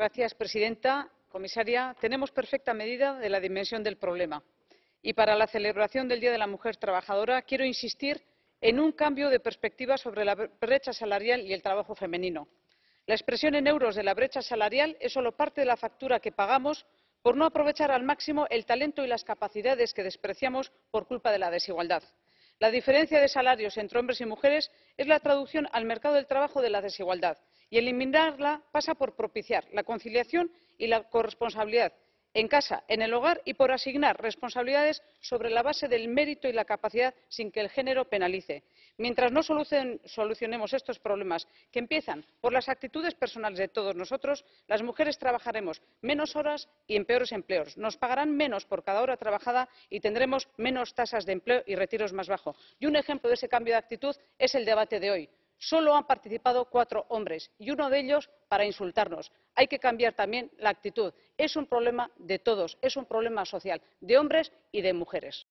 Señora presidenta, comisaria, tenemos perfecta medida de la dimensión del problema. Y para la celebración del Día de la Mujer Trabajadora quiero insistir en un cambio de perspectiva sobre la brecha salarial y el trabajo femenino. La expresión en euros de la brecha salarial es solo parte de la factura que pagamos por no aprovechar al máximo el talento y las capacidades que despreciamos por culpa de la desigualdad la diferencia de salarios entre hombres y mujeres es la traducción al mercado del trabajo de la desigualdad y eliminarla pasa por propiciar la conciliación y la corresponsabilidad en casa, en el hogar y por asignar responsabilidades sobre la base del mérito y la capacidad sin que el género penalice. Mientras no solucionemos estos problemas que empiezan por las actitudes personales de todos nosotros, las mujeres trabajaremos menos horas y en peores empleos. Nos pagarán menos por cada hora trabajada y tendremos menos tasas de empleo y retiros más bajos. Y un ejemplo de ese cambio de actitud es el debate de hoy solo han participado cuatro hombres y uno de ellos para insultarnos. Hay que cambiar también la actitud. Es un problema de todos, es un problema social, de hombres y de mujeres.